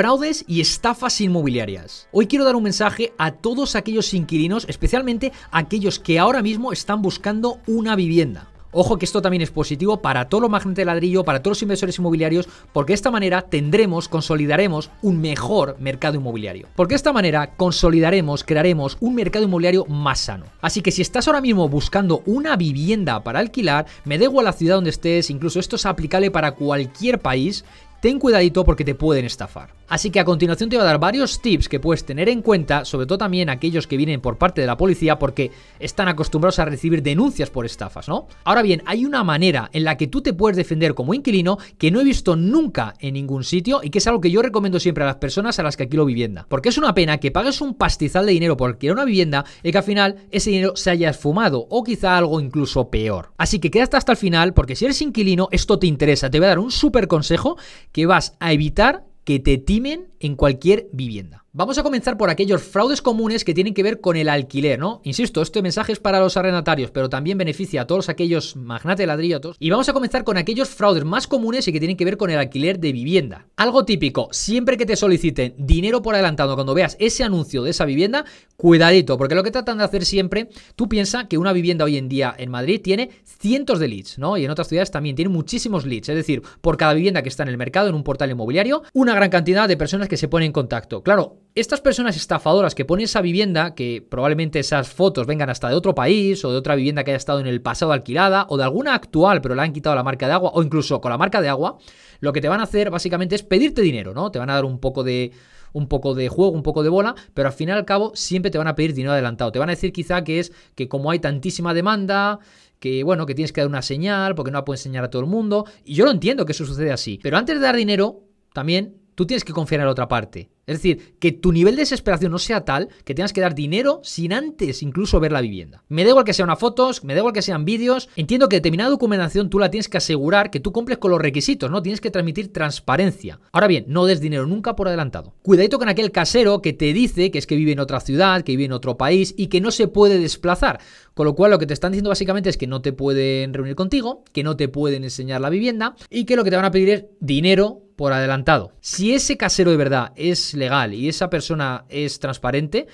fraudes y estafas inmobiliarias. Hoy quiero dar un mensaje a todos aquellos inquilinos, especialmente aquellos que ahora mismo están buscando una vivienda. Ojo que esto también es positivo para todos los magnates de ladrillo, para todos los inversores inmobiliarios, porque de esta manera tendremos, consolidaremos un mejor mercado inmobiliario. Porque de esta manera consolidaremos, crearemos un mercado inmobiliario más sano. Así que si estás ahora mismo buscando una vivienda para alquilar, me debo a la ciudad donde estés, incluso esto es aplicable para cualquier país, ten cuidadito porque te pueden estafar. Así que a continuación te voy a dar varios tips que puedes tener en cuenta, sobre todo también aquellos que vienen por parte de la policía porque están acostumbrados a recibir denuncias por estafas, ¿no? Ahora bien, hay una manera en la que tú te puedes defender como inquilino que no he visto nunca en ningún sitio y que es algo que yo recomiendo siempre a las personas a las que alquilo vivienda. Porque es una pena que pagues un pastizal de dinero por alquilar una vivienda y que al final ese dinero se haya esfumado o quizá algo incluso peor. Así que quédate hasta el final porque si eres inquilino esto te interesa. Te voy a dar un súper consejo que vas a evitar que te timen en cualquier vivienda. Vamos a comenzar por aquellos fraudes comunes que tienen que ver con el alquiler, ¿no? Insisto, este mensaje es para los arrendatarios, pero también beneficia a todos aquellos magnates ladrillotos. Y vamos a comenzar con aquellos fraudes más comunes y que tienen que ver con el alquiler de vivienda. Algo típico, siempre que te soliciten dinero por adelantado cuando veas ese anuncio de esa vivienda, cuidadito, porque lo que tratan de hacer siempre, tú piensas que una vivienda hoy en día en Madrid tiene cientos de leads, ¿no? Y en otras ciudades también tiene muchísimos leads, es decir, por cada vivienda que está en el mercado, en un portal inmobiliario, una gran cantidad de personas que se ponen en contacto. Claro, estas personas estafadoras que ponen esa vivienda, que probablemente esas fotos vengan hasta de otro país o de otra vivienda que haya estado en el pasado alquilada o de alguna actual pero le han quitado la marca de agua o incluso con la marca de agua, lo que te van a hacer básicamente es pedirte dinero, ¿no? Te van a dar un poco de un poco de juego, un poco de bola, pero al final y al cabo siempre te van a pedir dinero adelantado. Te van a decir quizá que es que como hay tantísima demanda, que bueno, que tienes que dar una señal porque no la puedes enseñar a todo el mundo, y yo lo entiendo que eso sucede así, pero antes de dar dinero, también tú tienes que confiar en la otra parte. Es decir, que tu nivel de desesperación no sea tal que tengas que dar dinero sin antes incluso ver la vivienda. Me da igual que sean fotos, me da igual que sean vídeos. Entiendo que determinada documentación tú la tienes que asegurar que tú cumples con los requisitos, ¿no? Tienes que transmitir transparencia. Ahora bien, no des dinero nunca por adelantado. Cuidadito con aquel casero que te dice que es que vive en otra ciudad, que vive en otro país y que no se puede desplazar. Con lo cual, lo que te están diciendo básicamente es que no te pueden reunir contigo, que no te pueden enseñar la vivienda y que lo que te van a pedir es dinero por adelantado. Si ese casero de verdad es legal y esa persona es transparente,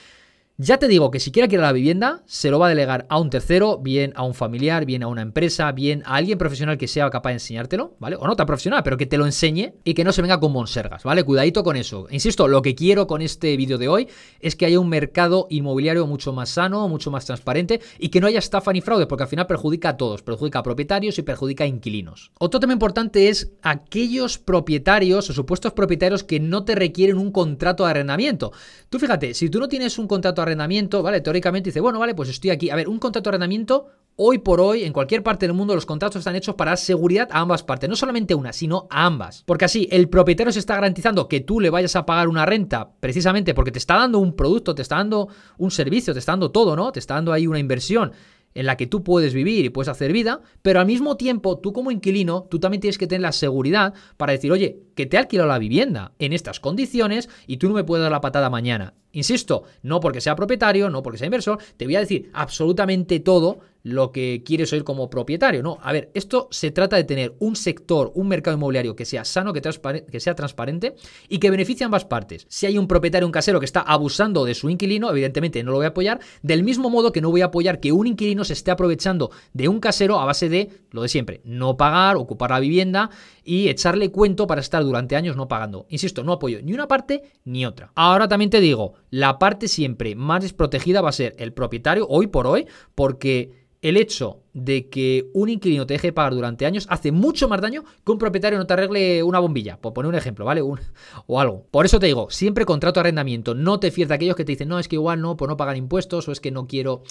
ya te digo que si quiere adquirir la vivienda, se lo va a delegar a un tercero, bien a un familiar, bien a una empresa, bien a alguien profesional que sea capaz de enseñártelo, ¿vale? O no tan profesional, pero que te lo enseñe y que no se venga con monsergas, ¿vale? Cuidadito con eso. Insisto, lo que quiero con este vídeo de hoy es que haya un mercado inmobiliario mucho más sano, mucho más transparente y que no haya estafa ni fraude, porque al final perjudica a todos, perjudica a propietarios y perjudica a inquilinos. Otro tema importante es aquellos propietarios o supuestos propietarios que no te requieren un contrato de arrendamiento. Tú fíjate, si tú no tienes un contrato de arrendamiento, ¿vale? Teóricamente dice, bueno, vale, pues estoy aquí. A ver, un contrato de arrendamiento, hoy por hoy, en cualquier parte del mundo, los contratos están hechos para seguridad a ambas partes. No solamente una, sino a ambas. Porque así el propietario se está garantizando que tú le vayas a pagar una renta precisamente porque te está dando un producto, te está dando un servicio, te está dando todo, ¿no? Te está dando ahí una inversión en la que tú puedes vivir y puedes hacer vida, pero al mismo tiempo tú como inquilino, tú también tienes que tener la seguridad para decir, oye, que te he la vivienda en estas condiciones y tú no me puedes dar la patada mañana. Insisto, no porque sea propietario, no porque sea inversor, te voy a decir absolutamente todo lo que quieres oír como propietario. No, a ver, esto se trata de tener un sector, un mercado inmobiliario que sea sano, que, que sea transparente y que beneficie a ambas partes. Si hay un propietario, un casero que está abusando de su inquilino, evidentemente no lo voy a apoyar, del mismo modo que no voy a apoyar que un inquilino se esté aprovechando de un casero a base de lo de siempre, no pagar, ocupar la vivienda y echarle cuento para estar durante años no pagando. Insisto, no apoyo ni una parte ni otra. Ahora también te digo, la parte siempre más desprotegida va a ser el propietario hoy por hoy porque el hecho de que un inquilino te deje pagar durante años hace mucho más daño que un propietario no te arregle una bombilla, por poner un ejemplo, ¿vale? o algo. Por eso te digo, siempre contrato arrendamiento, no te fíes de aquellos que te dicen, no, es que igual no, por pues no pagar impuestos o es que no quiero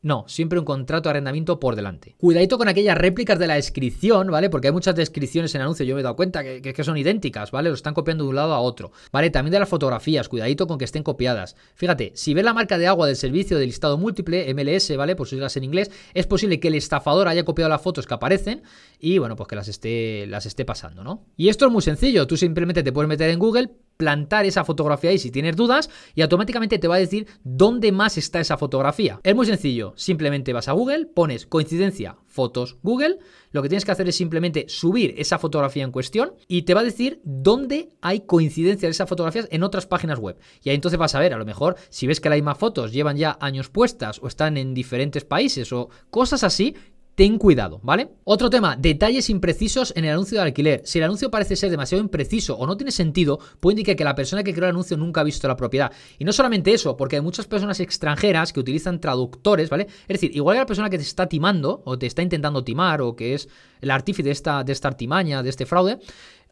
no, siempre un contrato de arrendamiento por delante. Cuidadito con aquellas réplicas de la descripción, ¿vale? Porque hay muchas descripciones en anuncio, yo me he dado cuenta que, que, son idénticas, ¿vale? Lo están copiando de un lado a otro. Vale, también de las fotografías, cuidadito con que estén copiadas. Fíjate, si ves la marca de agua del servicio de listado múltiple, MLS, ¿vale? Por siglas en inglés, es posible que el estafador haya copiado las fotos que aparecen y, bueno, pues que las esté, las esté pasando, ¿no? Y esto es muy sencillo, tú simplemente te puedes meter en Google, plantar esa fotografía ahí si tienes dudas y automáticamente te va a decir dónde más está esa fotografía. Es muy sencillo, simplemente vas a Google, pones coincidencia fotos Google, lo que tienes que hacer es simplemente subir esa fotografía en cuestión y te va a decir dónde hay coincidencia de esas fotografías en otras páginas web. Y ahí entonces vas a ver, a lo mejor si ves que hay más fotos llevan ya años puestas o están en diferentes países o cosas así, ten cuidado, ¿vale? Otro tema, detalles imprecisos en el anuncio de alquiler. Si el anuncio parece ser demasiado impreciso o no tiene sentido, puede indicar que la persona que creó el anuncio nunca ha visto la propiedad. Y no solamente eso, porque hay muchas personas extranjeras que utilizan traductores, ¿vale? Es decir, igual que la persona que te está timando o te está intentando timar o que es el artífice de esta, de esta artimaña, de este fraude,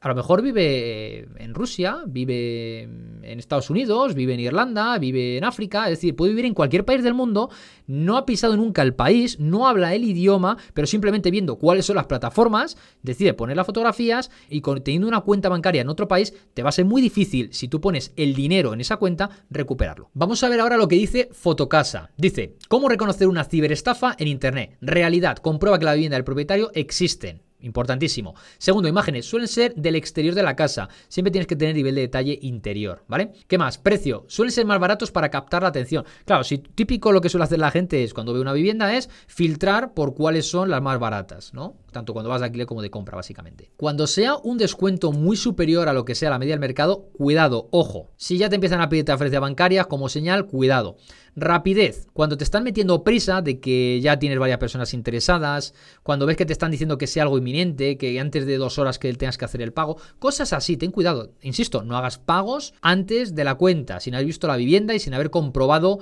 a lo mejor vive en Rusia, vive en Estados Unidos, vive en Irlanda, vive en África, es decir, puede vivir en cualquier país del mundo, no ha pisado nunca el país, no habla el idioma, pero simplemente viendo cuáles son las plataformas, decide poner las fotografías y teniendo una cuenta bancaria en otro país, te va a ser muy difícil, si tú pones el dinero en esa cuenta, recuperarlo. Vamos a ver ahora lo que dice Fotocasa. Dice, ¿cómo reconocer una ciberestafa en Internet? Realidad, comprueba que la vivienda del propietario existen. Importantísimo. Segundo, imágenes. Suelen ser del exterior de la casa. Siempre tienes que tener nivel de detalle interior, ¿vale? ¿Qué más? Precio. Suelen ser más baratos para captar la atención. Claro, si típico lo que suele hacer la gente es cuando ve una vivienda es filtrar por cuáles son las más baratas, ¿no? Tanto cuando vas de alquiler como de compra, básicamente. Cuando sea un descuento muy superior a lo que sea la media del mercado, cuidado, ojo. Si ya te empiezan a pedir transferencias bancarias como señal, cuidado. Rapidez. Cuando te están metiendo prisa de que ya tienes varias personas interesadas, cuando ves que te están diciendo que sea algo inminente, que antes de dos horas que tengas que hacer el pago, cosas así, ten cuidado. Insisto, no hagas pagos antes de la cuenta, sin haber visto la vivienda y sin haber comprobado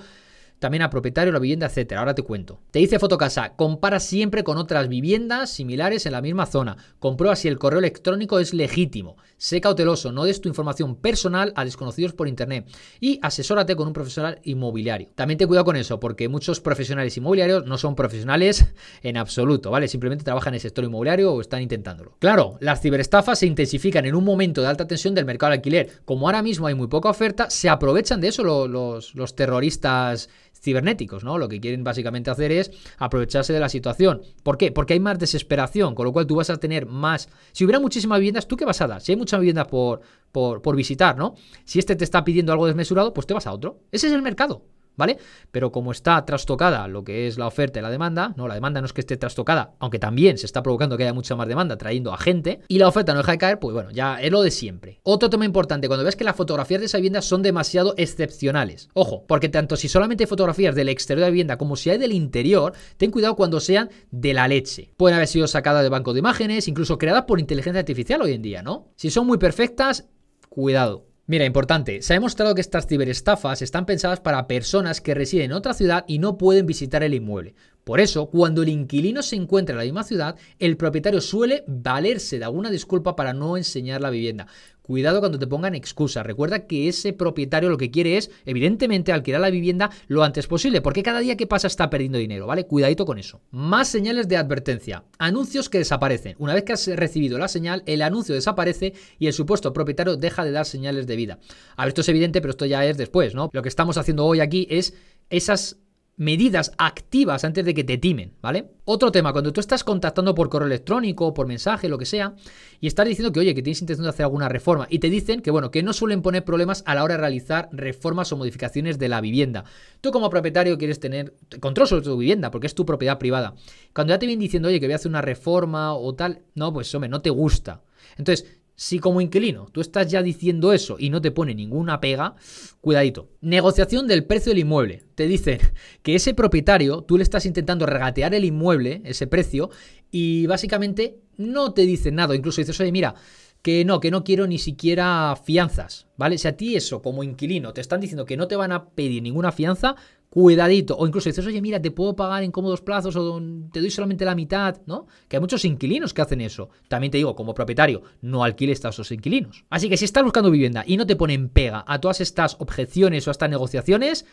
también a propietario de la vivienda, etcétera. Ahora te cuento. Te dice Fotocasa, compara siempre con otras viviendas similares en la misma zona. Comprueba si el correo electrónico es legítimo. Sé cauteloso, no des tu información personal a desconocidos por internet y asesórate con un profesional inmobiliario. También te cuidado con eso, porque muchos profesionales inmobiliarios no son profesionales en absoluto, ¿vale? Simplemente trabajan en el sector inmobiliario o están intentándolo. Claro, las ciberestafas se intensifican en un momento de alta tensión del mercado de alquiler. Como ahora mismo hay muy poca oferta, se aprovechan de eso los, los, los terroristas cibernéticos, ¿no? Lo que quieren básicamente hacer es aprovecharse de la situación. ¿Por qué? Porque hay más desesperación, con lo cual tú vas a tener más. Si hubiera muchísimas viviendas, ¿tú qué vas a dar? Si hay muchas viviendas por, por, por visitar, ¿no? Si este te está pidiendo algo desmesurado, pues te vas a otro. Ese es el mercado. ¿vale? Pero como está trastocada lo que es la oferta y la demanda, no, la demanda no es que esté trastocada, aunque también se está provocando que haya mucha más demanda trayendo a gente, y la oferta no deja de caer, pues bueno, ya es lo de siempre. Otro tema importante, cuando ves que las fotografías de esa vivienda son demasiado excepcionales. Ojo, porque tanto si solamente hay fotografías del exterior de la vivienda como si hay del interior, ten cuidado cuando sean de la leche. Pueden haber sido sacadas de banco de imágenes, incluso creadas por inteligencia artificial hoy en día, ¿no? Si son muy perfectas, cuidado. Mira, importante, se ha demostrado que estas ciberestafas están pensadas para personas que residen en otra ciudad y no pueden visitar el inmueble. Por eso, cuando el inquilino se encuentra en la misma ciudad, el propietario suele valerse de alguna disculpa para no enseñar la vivienda. Cuidado cuando te pongan excusas. Recuerda que ese propietario lo que quiere es, evidentemente, alquilar la vivienda lo antes posible, porque cada día que pasa está perdiendo dinero, ¿vale? Cuidadito con eso. Más señales de advertencia. Anuncios que desaparecen. Una vez que has recibido la señal, el anuncio desaparece y el supuesto propietario deja de dar señales de vida. A ver, esto es evidente, pero esto ya es después, ¿no? Lo que estamos haciendo hoy aquí es esas medidas activas antes de que te timen, ¿vale? Otro tema, cuando tú estás contactando por correo electrónico, por mensaje, lo que sea, y estás diciendo que, oye, que tienes intención de hacer alguna reforma, y te dicen que, bueno, que no suelen poner problemas a la hora de realizar reformas o modificaciones de la vivienda. Tú como propietario quieres tener control sobre tu vivienda, porque es tu propiedad privada. Cuando ya te vienen diciendo, oye, que voy a hacer una reforma o tal, no, pues, hombre, no te gusta. Entonces, si como inquilino tú estás ya diciendo eso y no te pone ninguna pega, cuidadito. Negociación del precio del inmueble. Te dicen que ese propietario, tú le estás intentando regatear el inmueble, ese precio, y básicamente no te dicen nada. Incluso dices, oye, mira, que no, que no quiero ni siquiera fianzas, ¿vale? Si a ti eso como inquilino te están diciendo que no te van a pedir ninguna fianza, cuidadito. O incluso dices, oye, mira, te puedo pagar en cómodos plazos o te doy solamente la mitad, ¿no? Que hay muchos inquilinos que hacen eso. También te digo, como propietario, no alquiles a esos inquilinos. Así que si estás buscando vivienda y no te ponen pega a todas estas objeciones o a estas negociaciones,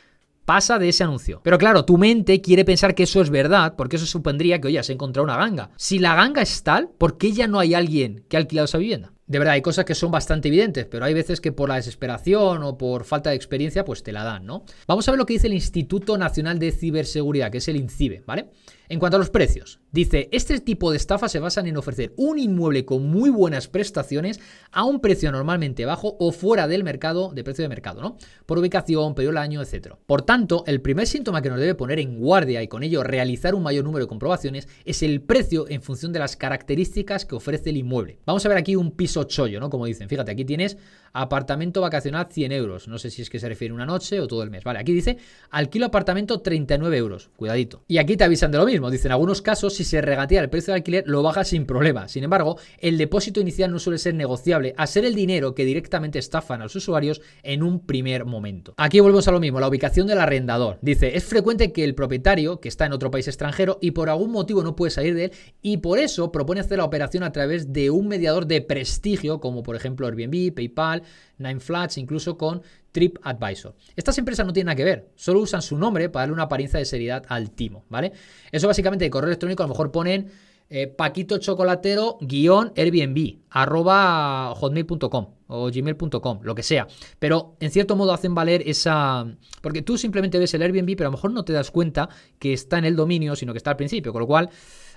pasa de ese anuncio. Pero claro, tu mente quiere pensar que eso es verdad, porque eso supondría que, oye, has encontrado una ganga. Si la ganga es tal, ¿por qué ya no hay alguien que ha alquilado esa vivienda? de verdad, hay cosas que son bastante evidentes, pero hay veces que por la desesperación o por falta de experiencia, pues te la dan, ¿no? Vamos a ver lo que dice el Instituto Nacional de Ciberseguridad, que es el INCIBE, ¿vale? En cuanto a los precios, dice, este tipo de estafas se basan en ofrecer un inmueble con muy buenas prestaciones a un precio normalmente bajo o fuera del mercado, de precio de mercado, ¿no? Por ubicación, periodo del año, etc. Por tanto, el primer síntoma que nos debe poner en guardia y con ello realizar un mayor número de comprobaciones es el precio en función de las características que ofrece el inmueble. Vamos a ver aquí un piso chollo, ¿no? Como dicen, fíjate, aquí tienes Apartamento vacacional 100 euros. No sé si es que se refiere una noche o todo el mes. Vale, aquí dice alquilo apartamento 39 euros. Cuidadito. Y aquí te avisan de lo mismo. dice en algunos casos, si se regatea el precio de alquiler, lo baja sin problema. Sin embargo, el depósito inicial no suele ser negociable, a ser el dinero que directamente estafan a los usuarios en un primer momento. Aquí volvemos a lo mismo, la ubicación del arrendador. Dice, es frecuente que el propietario, que está en otro país extranjero y por algún motivo no puede salir de él, y por eso propone hacer la operación a través de un mediador de prestigio, como por ejemplo Airbnb, PayPal, Nine Flats, incluso con TripAdvisor. Estas empresas no tienen nada que ver, solo usan su nombre para darle una apariencia de seriedad al timo, ¿vale? Eso básicamente de correo electrónico a lo mejor ponen eh, paquito chocolatero guión Airbnb arroba hotmail.com o gmail.com, lo que sea. Pero en cierto modo hacen valer esa... Porque tú simplemente ves el Airbnb, pero a lo mejor no te das cuenta que está en el dominio, sino que está al principio, con lo cual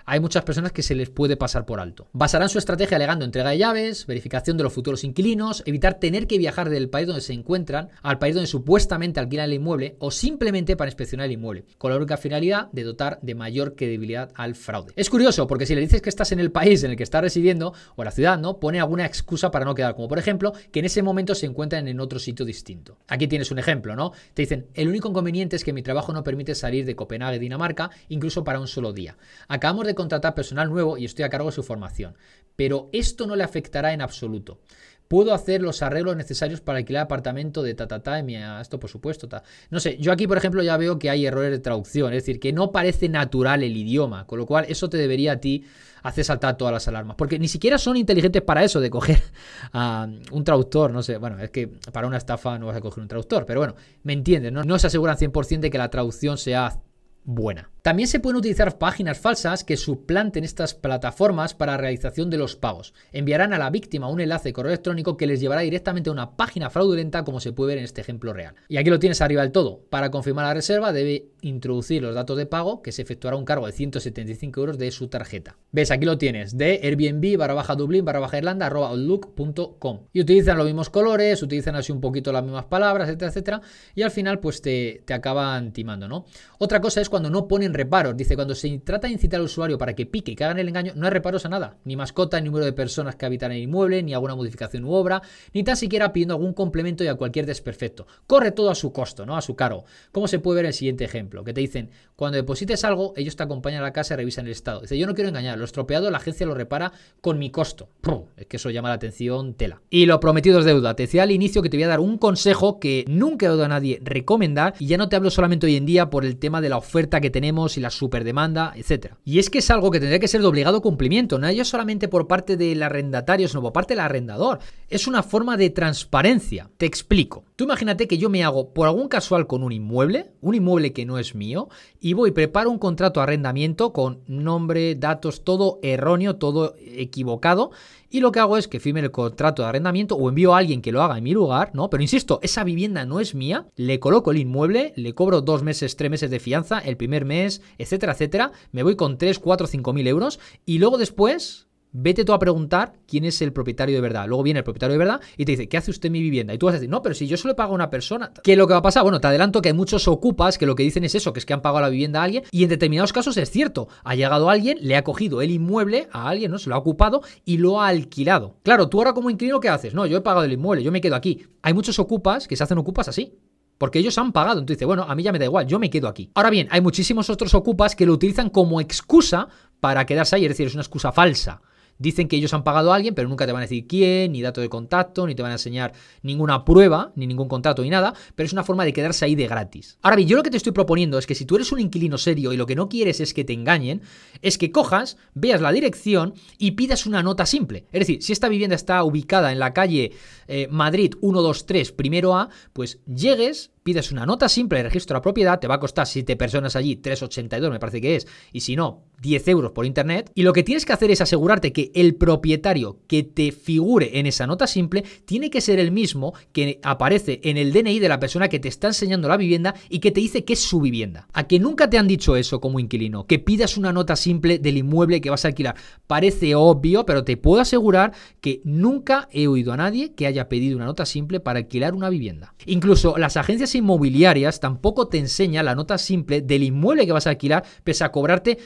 hay muchas personas que se les puede pasar por alto. Basarán su estrategia alegando entrega de llaves, verificación de los futuros inquilinos, evitar tener que viajar del país donde se encuentran al país donde supuestamente alquilan el inmueble o simplemente para inspeccionar el inmueble, con la única finalidad de dotar de mayor credibilidad al fraude. Es curioso porque si le dices que estás en el país en el que estás residiendo o la ciudad, ¿no? Pone alguna excusa para no quedar, como por ejemplo que en ese momento se encuentran en otro sitio distinto. Aquí tienes un ejemplo, ¿no? Te dicen, el único inconveniente es que mi trabajo no permite salir de Copenhague, Dinamarca, incluso para un solo día. Acabamos de contratar personal nuevo y estoy a cargo de su formación. Pero esto no le afectará en absoluto. Puedo hacer los arreglos necesarios para alquilar apartamento de ta ta ta esto por supuesto No sé, yo aquí por ejemplo ya veo que hay errores de traducción, es decir, que no parece natural el idioma, con lo cual eso te debería a ti hacer saltar todas las alarmas, porque ni siquiera son inteligentes para eso de coger a un traductor, no sé, bueno, es que para una estafa no vas a coger un traductor, pero bueno, me entiendes, no, no se aseguran 100% de que la traducción sea buena. También se pueden utilizar páginas falsas que suplanten estas plataformas para la realización de los pagos. Enviarán a la víctima un enlace de correo electrónico que les llevará directamente a una página fraudulenta como se puede ver en este ejemplo real. Y aquí lo tienes arriba del todo. Para confirmar la reserva debe introducir los datos de pago que se efectuará un cargo de 175 euros de su tarjeta. ¿Ves? Aquí lo tienes de Airbnb barra baja Dublín barra baja Irlanda outlook.com. Y utilizan los mismos colores, utilizan así un poquito las mismas palabras, etcétera, etcétera. Y al final pues te, te acaban timando, ¿no? Otra cosa es cuando no ponen reparos. Dice, cuando se trata de incitar al usuario para que pique y que hagan el engaño, no hay reparos a nada. Ni mascota, ni número de personas que habitan el inmueble, ni alguna modificación u obra, ni tan siquiera pidiendo algún complemento y a cualquier desperfecto. Corre todo a su costo, ¿no? A su caro Como se puede ver en el siguiente ejemplo? Que te dicen, cuando deposites algo, ellos te acompañan a la casa y revisan el estado. Dice, yo no quiero engañar, lo estropeado la agencia lo repara con mi costo. Es que eso llama la atención tela. Y lo prometidos deuda. Te decía al inicio que te voy a dar un consejo que nunca he dado a nadie recomendar y ya no te hablo solamente hoy en día por el tema de la oferta que tenemos y la superdemanda, etc. Y es que es algo que tendría que ser de obligado cumplimiento, no ya solamente por parte del arrendatario, sino por parte del arrendador. Es una forma de transparencia. Te explico. Tú imagínate que yo me hago por algún casual con un inmueble, un inmueble que no es mío, y voy, preparo un contrato de arrendamiento con nombre, datos, todo erróneo, todo equivocado, y lo que hago es que firme el contrato de arrendamiento o envío a alguien que lo haga en mi lugar, ¿no? Pero insisto, esa vivienda no es mía, le coloco el inmueble, le cobro dos meses, tres meses de fianza, el primer mes, etcétera, etcétera, me voy con tres, cuatro, cinco mil euros y luego después Vete tú a preguntar quién es el propietario de verdad. Luego viene el propietario de verdad y te dice, ¿qué hace usted en mi vivienda? Y tú vas a decir, no, pero si yo solo pago a una persona. ¿Qué es lo que va a pasar? Bueno, te adelanto que hay muchos ocupas que lo que dicen es eso, que es que han pagado la vivienda a alguien. Y en determinados casos es cierto. Ha llegado alguien, le ha cogido el inmueble a alguien, ¿no? Se lo ha ocupado y lo ha alquilado. Claro, tú ahora como inquilino, ¿qué haces? No, yo he pagado el inmueble, yo me quedo aquí. Hay muchos ocupas que se hacen ocupas así. Porque ellos han pagado, entonces dice, bueno, a mí ya me da igual, yo me quedo aquí. Ahora bien, hay muchísimos otros ocupas que lo utilizan como excusa para quedarse ahí, es decir, es una excusa falsa dicen que ellos han pagado a alguien, pero nunca te van a decir quién, ni dato de contacto, ni te van a enseñar ninguna prueba, ni ningún contrato, ni nada, pero es una forma de quedarse ahí de gratis. Ahora bien, yo lo que te estoy proponiendo es que si tú eres un inquilino serio y lo que no quieres es que te engañen, es que cojas, veas la dirección y pidas una nota simple. Es decir, si esta vivienda está ubicada en la calle eh, Madrid 123, primero A, pues llegues, pides una nota simple de registro de la propiedad, te va a costar si personas allí 3,82 me parece que es, y si no, 10 euros por internet. Y lo que tienes que hacer es asegurarte que el propietario que te figure en esa nota simple tiene que ser el mismo que aparece en el DNI de la persona que te está enseñando la vivienda y que te dice que es su vivienda. A que nunca te han dicho eso como inquilino, que pidas una nota simple del inmueble que vas a alquilar. Parece obvio, pero te puedo asegurar que nunca he oído a nadie que haya pedido una nota simple para alquilar una vivienda. Incluso las agencias inmobiliarias tampoco te enseña la nota simple del inmueble que vas a alquilar, pese a cobrarte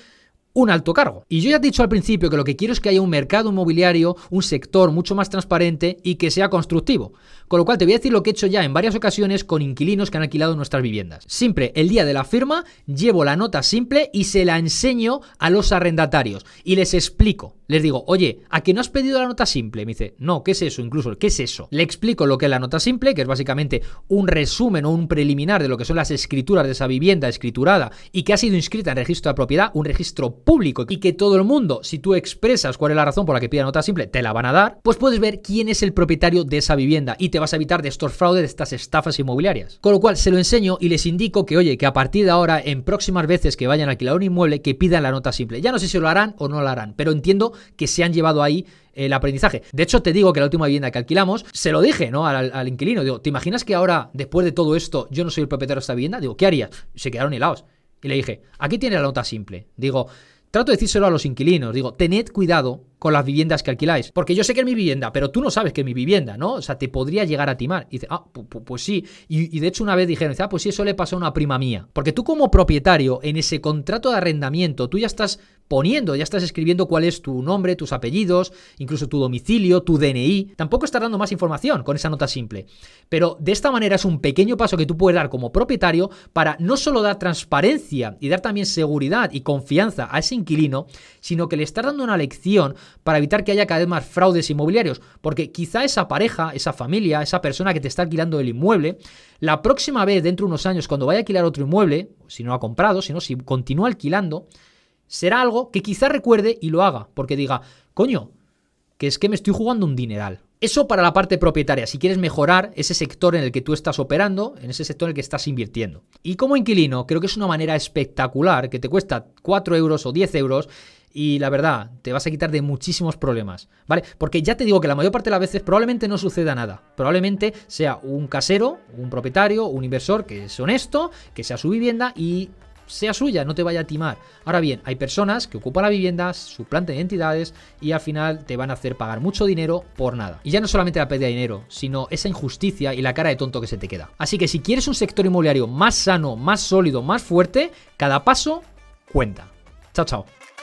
un alto cargo. Y yo ya he dicho al principio que lo que quiero es que haya un mercado inmobiliario, un sector mucho más transparente y que sea constructivo. Con lo cual te voy a decir lo que he hecho ya en varias ocasiones con inquilinos que han alquilado nuestras viviendas. Siempre el día de la firma llevo la nota simple y se la enseño a los arrendatarios y les explico. Les digo, oye, ¿a qué no has pedido la nota simple? Me dice, no, ¿qué es eso? Incluso, ¿qué es eso? Le explico lo que es la nota simple, que es básicamente un resumen o un preliminar de lo que son las escrituras de esa vivienda escriturada y que ha sido inscrita en registro de propiedad, un registro público y que todo el mundo, si tú expresas cuál es la razón por la que pida nota simple, te la van a dar, pues puedes ver quién es el propietario de esa vivienda y te vas a evitar de estos fraudes, de estas estafas inmobiliarias. Con lo cual se lo enseño y les indico que, oye, que a partir de ahora, en próximas veces que vayan a alquilar un inmueble, que pidan la nota simple. Ya no sé si lo harán o no lo harán, pero entiendo que se han llevado ahí el aprendizaje. De hecho, te digo que la última vivienda que alquilamos, se lo dije, ¿no? Al, inquilino, digo, ¿te imaginas que ahora, después de todo esto, yo no soy el propietario de esta vivienda? Digo, ¿qué harías? Se quedaron helados. Y le dije, aquí tiene la nota simple. Digo, trato de decírselo a los inquilinos. Digo, tened cuidado con las viviendas que alquiláis. Porque yo sé que es mi vivienda, pero tú no sabes que es mi vivienda, ¿no? O sea, te podría llegar a timar. Y dice, ah, pues sí. Y, y, de hecho una vez dijeron, ah, pues sí, eso le pasó a una prima mía. Porque tú como propietario, en ese contrato de arrendamiento, tú ya estás poniendo, ya estás escribiendo cuál es tu nombre, tus apellidos, incluso tu domicilio, tu DNI. Tampoco estás dando más información con esa nota simple. Pero de esta manera es un pequeño paso que tú puedes dar como propietario para no solo dar transparencia y dar también seguridad y confianza a ese inquilino, sino que le estás dando una lección para evitar que haya cada vez más fraudes inmobiliarios. Porque quizá esa pareja, esa familia, esa persona que te está alquilando el inmueble, la próxima vez, dentro de unos años, cuando vaya a alquilar otro inmueble, si no ha comprado, sino si continúa alquilando, será algo que quizá recuerde y lo haga, porque diga, coño, que es que me estoy jugando un dineral. Eso para la parte propietaria, si quieres mejorar ese sector en el que tú estás operando, en ese sector en el que estás invirtiendo. Y como inquilino, creo que es una manera espectacular que te cuesta 4 euros o 10 euros y la verdad, te vas a quitar de muchísimos problemas, ¿vale? Porque ya te digo que la mayor parte de las veces probablemente no suceda nada. Probablemente sea un casero, un propietario, un inversor que es honesto, que sea su vivienda y sea suya, no te vaya a timar. Ahora bien, hay personas que ocupan la vivienda, suplantan identidades y al final te van a hacer pagar mucho dinero por nada. Y ya no solamente la pérdida de dinero, sino esa injusticia y la cara de tonto que se te queda. Así que si quieres un sector inmobiliario más sano, más sólido, más fuerte, cada paso cuenta. Chao, chao.